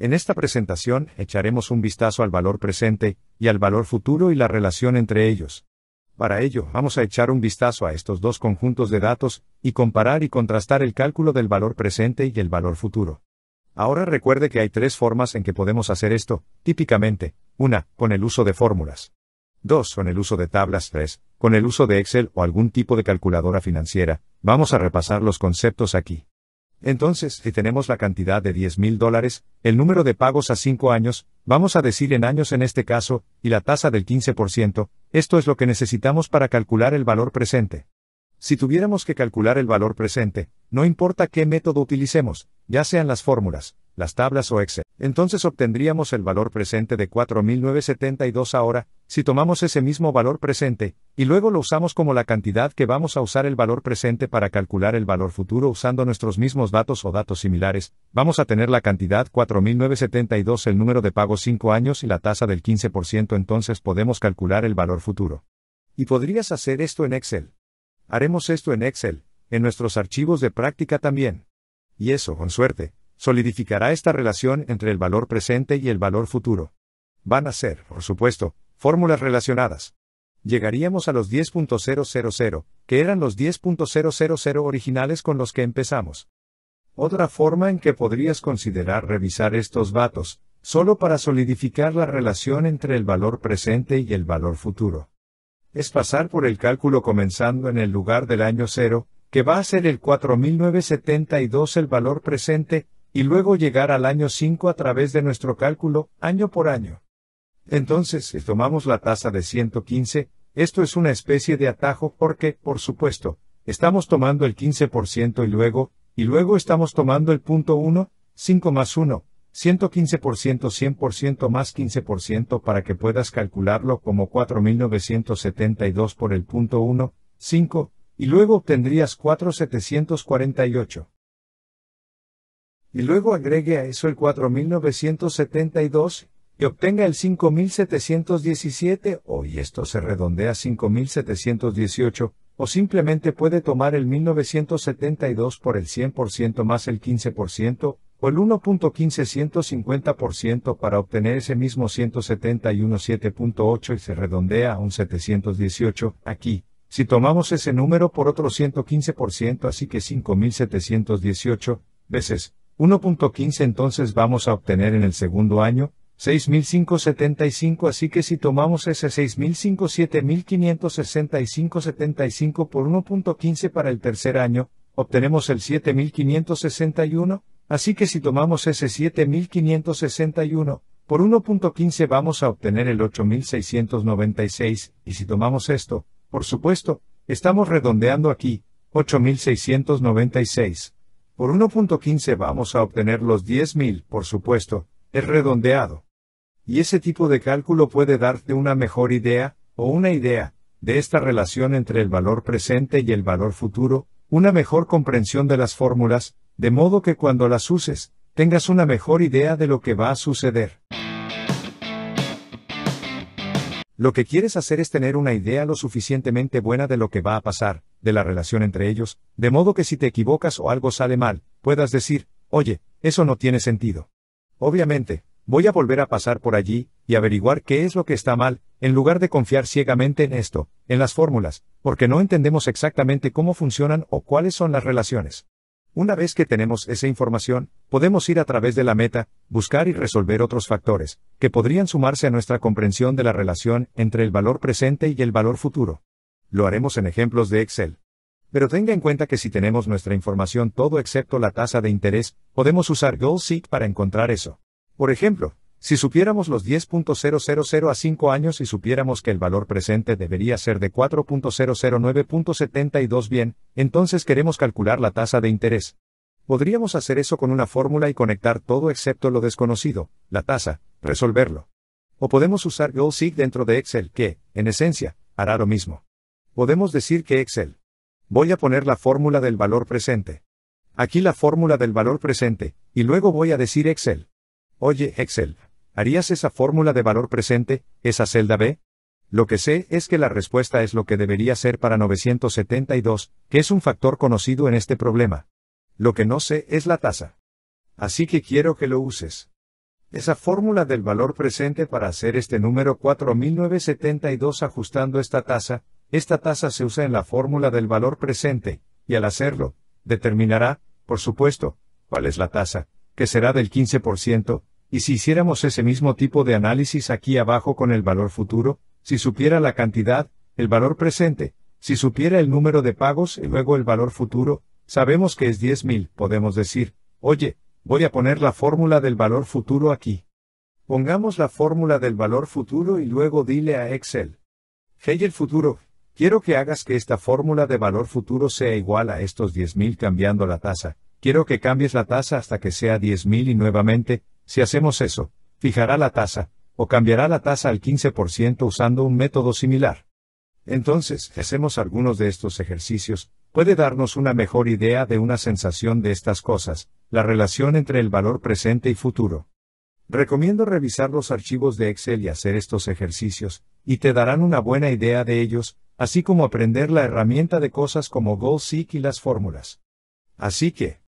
En esta presentación echaremos un vistazo al valor presente y al valor futuro y la relación entre ellos. Para ello, vamos a echar un vistazo a estos dos conjuntos de datos, y comparar y contrastar el cálculo del valor presente y el valor futuro. Ahora recuerde que hay tres formas en que podemos hacer esto, típicamente, una, con el uso de fórmulas. Dos, Con el uso de tablas Tres, Con el uso de Excel o algún tipo de calculadora financiera, vamos a repasar los conceptos aquí. Entonces, si tenemos la cantidad de 10 mil dólares, el número de pagos a 5 años, vamos a decir en años en este caso, y la tasa del 15%, esto es lo que necesitamos para calcular el valor presente. Si tuviéramos que calcular el valor presente, no importa qué método utilicemos, ya sean las fórmulas, las tablas o Excel, entonces obtendríamos el valor presente de 4.972 ahora, si tomamos ese mismo valor presente, y luego lo usamos como la cantidad que vamos a usar el valor presente para calcular el valor futuro usando nuestros mismos datos o datos similares, vamos a tener la cantidad 4.972 el número de pagos 5 años y la tasa del 15% entonces podemos calcular el valor futuro. Y podrías hacer esto en Excel. Haremos esto en Excel, en nuestros archivos de práctica también. Y eso, con suerte, solidificará esta relación entre el valor presente y el valor futuro. Van a ser, por supuesto, fórmulas relacionadas. Llegaríamos a los 10.000, que eran los 10.000 originales con los que empezamos. Otra forma en que podrías considerar revisar estos datos, solo para solidificar la relación entre el valor presente y el valor futuro. Es pasar por el cálculo comenzando en el lugar del año cero, que va a ser el 4972 el valor presente, y luego llegar al año 5 a través de nuestro cálculo, año por año. Entonces, si tomamos la tasa de 115, esto es una especie de atajo porque, por supuesto, estamos tomando el 15% y luego, y luego estamos tomando el punto 1, 5 más 1, 115%, 100% más 15% para que puedas calcularlo como 4.972 por el punto 1, 5, y luego obtendrías 4.748 y luego agregue a eso el 4972 y obtenga el 5717 o y esto se redondea a 5718 o simplemente puede tomar el 1972 por el 100% más el 15% o el 1.1550% para obtener ese mismo 171.7.8 y se redondea a un 718 aquí. Si tomamos ese número por otro 115%, así que 5718 veces 1.15 entonces vamos a obtener en el segundo año, 6.575 así que si tomamos ese 6.57.565.75 por 1.15 para el tercer año, obtenemos el 7.561, así que si tomamos ese 7.561, por 1.15 vamos a obtener el 8.696, y si tomamos esto, por supuesto, estamos redondeando aquí, 8.696. Por 1.15 vamos a obtener los 10.000, por supuesto, es redondeado. Y ese tipo de cálculo puede darte una mejor idea, o una idea, de esta relación entre el valor presente y el valor futuro, una mejor comprensión de las fórmulas, de modo que cuando las uses, tengas una mejor idea de lo que va a suceder. Lo que quieres hacer es tener una idea lo suficientemente buena de lo que va a pasar, de la relación entre ellos, de modo que si te equivocas o algo sale mal, puedas decir, oye, eso no tiene sentido. Obviamente, voy a volver a pasar por allí, y averiguar qué es lo que está mal, en lugar de confiar ciegamente en esto, en las fórmulas, porque no entendemos exactamente cómo funcionan o cuáles son las relaciones. Una vez que tenemos esa información, podemos ir a través de la meta, buscar y resolver otros factores, que podrían sumarse a nuestra comprensión de la relación entre el valor presente y el valor futuro. Lo haremos en ejemplos de Excel. Pero tenga en cuenta que si tenemos nuestra información todo excepto la tasa de interés, podemos usar Seek para encontrar eso. Por ejemplo, si supiéramos los 10.000 a 5 años y supiéramos que el valor presente debería ser de 4.009.72 bien, entonces queremos calcular la tasa de interés. Podríamos hacer eso con una fórmula y conectar todo excepto lo desconocido, la tasa, resolverlo. O podemos usar Seek dentro de Excel que, en esencia, hará lo mismo. Podemos decir que Excel. Voy a poner la fórmula del valor presente. Aquí la fórmula del valor presente, y luego voy a decir Excel. Oye, Excel, ¿Harías esa fórmula de valor presente, esa celda B? Lo que sé es que la respuesta es lo que debería ser para 972, que es un factor conocido en este problema. Lo que no sé es la tasa. Así que quiero que lo uses. Esa fórmula del valor presente para hacer este número 4972 ajustando esta tasa, esta tasa se usa en la fórmula del valor presente, y al hacerlo, determinará, por supuesto, cuál es la tasa, que será del 15%, y si hiciéramos ese mismo tipo de análisis aquí abajo con el valor futuro, si supiera la cantidad, el valor presente, si supiera el número de pagos y luego el valor futuro, sabemos que es 10.000, podemos decir, oye, voy a poner la fórmula del valor futuro aquí. Pongamos la fórmula del valor futuro y luego dile a Excel. Hey el futuro, quiero que hagas que esta fórmula de valor futuro sea igual a estos 10.000 cambiando la tasa. Quiero que cambies la tasa hasta que sea 10.000 y nuevamente, si hacemos eso, fijará la tasa, o cambiará la tasa al 15% usando un método similar. Entonces, hacemos algunos de estos ejercicios, puede darnos una mejor idea de una sensación de estas cosas, la relación entre el valor presente y futuro. Recomiendo revisar los archivos de Excel y hacer estos ejercicios, y te darán una buena idea de ellos, así como aprender la herramienta de cosas como Seek y las fórmulas. Así que,